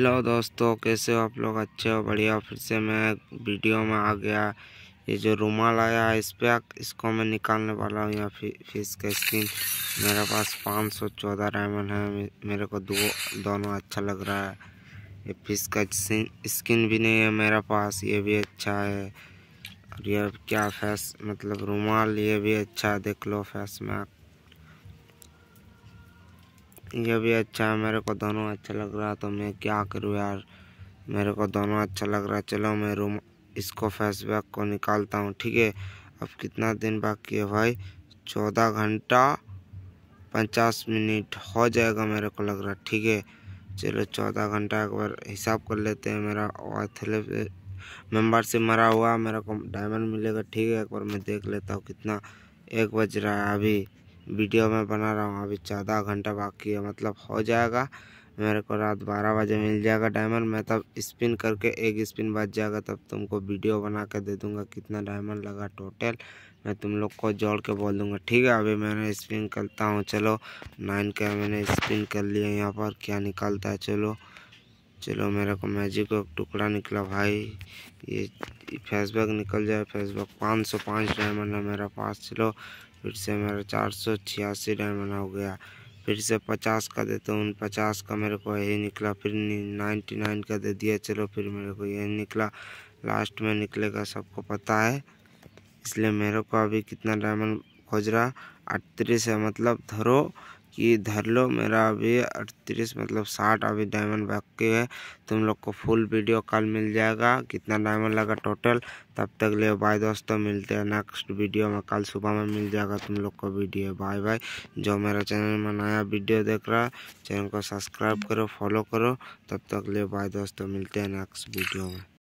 hello दोस्तों कैसे हो आप लोग अच्छे हो बढ़िया फिर से मैं वीडियो में आ गया ये जो रुमाल आया है इस पर इसको मैं निकालने वाला हूँ या फिर फिश का स्किन मेरे पास पाँच सौ चौदह डायमंड है मेरे को दो दोनों अच्छा लग रहा है ये फिश का स्किन भी नहीं है मेरे पास ये भी अच्छा है और ये क्या फैस मतलब रुमाल ये भी अच्छा है देख लो फैस में ये भी अच्छा है मेरे को दोनों अच्छा लग रहा है तो मैं क्या करूँ यार मेरे को दोनों अच्छा लग रहा है चलो मैं रूम इसको फेसबैक को निकालता हूँ ठीक है अब कितना दिन बाकी है भाई चौदह घंटा पचास मिनट हो जाएगा मेरे को लग रहा ठीक है चलो चौदह घंटा एक बार हिसाब कर लेते हैं मेरा एथलेट मेम्बरशिप मरा हुआ मेरे को डायमंड मिलेगा ठीक है एक बार मैं देख लेता हूँ कितना एक बज रहा है अभी वीडियो मैं बना रहा हूँ अभी चौदह घंटा बाकी है मतलब हो जाएगा मेरे को रात बारह बजे मिल जाएगा डायमंड मैं तब स्पिन करके एक स्पिन बच जाएगा तब तुमको वीडियो बना के दे दूंगा कितना डायमंड लगा टोटल मैं तुम लोग को जोड़ के बोल दूंगा ठीक है अभी मैंने स्पिन करता हूँ चलो नाइन का मैंने स्पिन कर लिया यहाँ पर क्या निकालता है चलो चलो मेरे को मैजिक का टुकड़ा निकला भाई ये फेसबैक निकल जाए फेसबैक पाँच सौ पाँच डायमंड है मेरा पास चलो फिर से मेरा चार सौ छियासी डायमंड हो गया फिर से पचास का देता हूँ पचास का मेरे को यही निकला फिर नाइन्टी नाइन का दे दिया चलो फिर मेरे को यही निकला लास्ट में निकलेगा सबको पता है इसलिए मेरे को अभी कितना डायमंड खोज रहा अड़तीस है मतलब धरो कि धर लो मेरा अभी अड़तीस मतलब साठ अभी डायमंड बाकी है तुम लोग को फुल वीडियो कल मिल जाएगा कितना डायमंड लगा टोटल तब तक ले बाय दोस्तों मिलते हैं नेक्स्ट वीडियो में कल सुबह में मिल जाएगा तुम लोग को वीडियो बाय बाय जो मेरा चैनल में नया वीडियो देख रहा है चैनल को सब्सक्राइब करो फॉलो करो तब तक ले बाय दोस्तों मिलते हैं नेक्स्ट वीडियो में